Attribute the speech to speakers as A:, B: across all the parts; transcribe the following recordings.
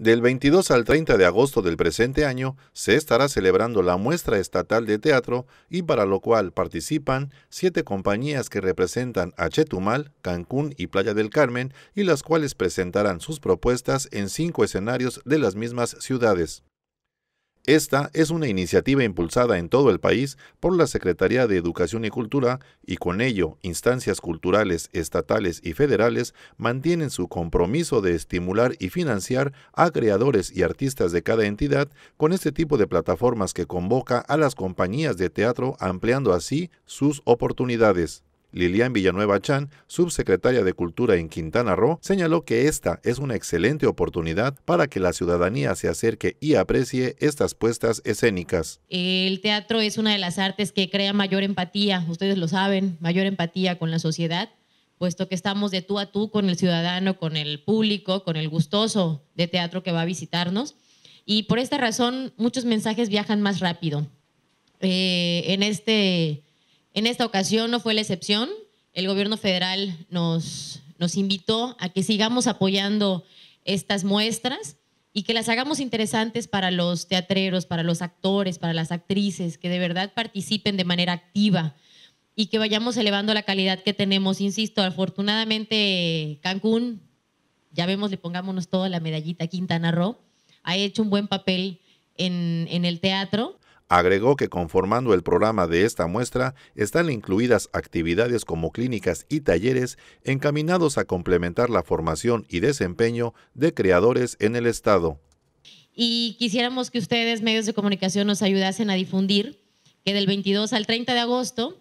A: Del 22 al 30 de agosto del presente año se estará celebrando la muestra estatal de teatro y para lo cual participan siete compañías que representan a Chetumal, Cancún y Playa del Carmen y las cuales presentarán sus propuestas en cinco escenarios de las mismas ciudades. Esta es una iniciativa impulsada en todo el país por la Secretaría de Educación y Cultura y con ello instancias culturales estatales y federales mantienen su compromiso de estimular y financiar a creadores y artistas de cada entidad con este tipo de plataformas que convoca a las compañías de teatro ampliando así sus oportunidades. Lilian Villanueva Chan, subsecretaria de Cultura en Quintana Roo, señaló que esta es una excelente oportunidad para que la ciudadanía se acerque y aprecie estas puestas escénicas.
B: El teatro es una de las artes que crea mayor empatía, ustedes lo saben, mayor empatía con la sociedad puesto que estamos de tú a tú con el ciudadano, con el público, con el gustoso de teatro que va a visitarnos. Y por esta razón muchos mensajes viajan más rápido. Eh, en este en esta ocasión no fue la excepción. El gobierno federal nos, nos invitó a que sigamos apoyando estas muestras y que las hagamos interesantes para los teatreros, para los actores, para las actrices, que de verdad participen de manera activa y que vayamos elevando la calidad que tenemos. Insisto, afortunadamente Cancún, ya vemos, le pongámonos toda la medallita Quintana Roo, ha hecho un buen papel en, en el teatro
A: Agregó que conformando el programa de esta muestra están incluidas actividades como clínicas y talleres encaminados a complementar la formación y desempeño de creadores en el Estado.
B: Y quisiéramos que ustedes, medios de comunicación, nos ayudasen a difundir que del 22 al 30 de agosto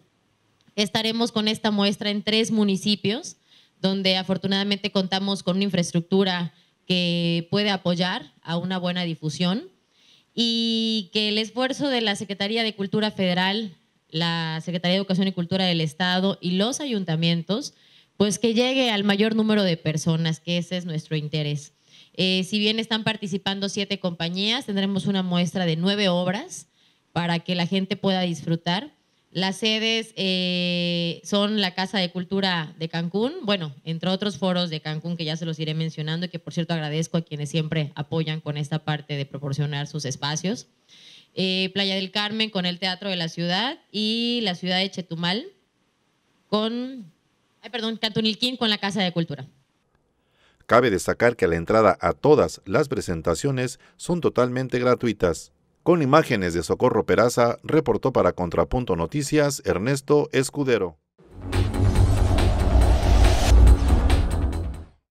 B: estaremos con esta muestra en tres municipios, donde afortunadamente contamos con una infraestructura que puede apoyar a una buena difusión y que el esfuerzo de la Secretaría de Cultura Federal, la Secretaría de Educación y Cultura del Estado y los ayuntamientos, pues que llegue al mayor número de personas, que ese es nuestro interés. Eh, si bien están participando siete compañías, tendremos una muestra de nueve obras para que la gente pueda disfrutar. Las sedes eh, son la Casa de Cultura de Cancún, bueno, entre otros foros de Cancún que ya se los iré mencionando y que por cierto agradezco a quienes siempre apoyan con esta parte de proporcionar sus espacios. Eh, Playa del Carmen con el Teatro de la Ciudad y la ciudad de Chetumal con, ay, perdón, Cantunilquín con la Casa de Cultura.
A: Cabe destacar que la entrada a todas las presentaciones son totalmente gratuitas. Con imágenes de Socorro Peraza, reportó para Contrapunto Noticias Ernesto Escudero.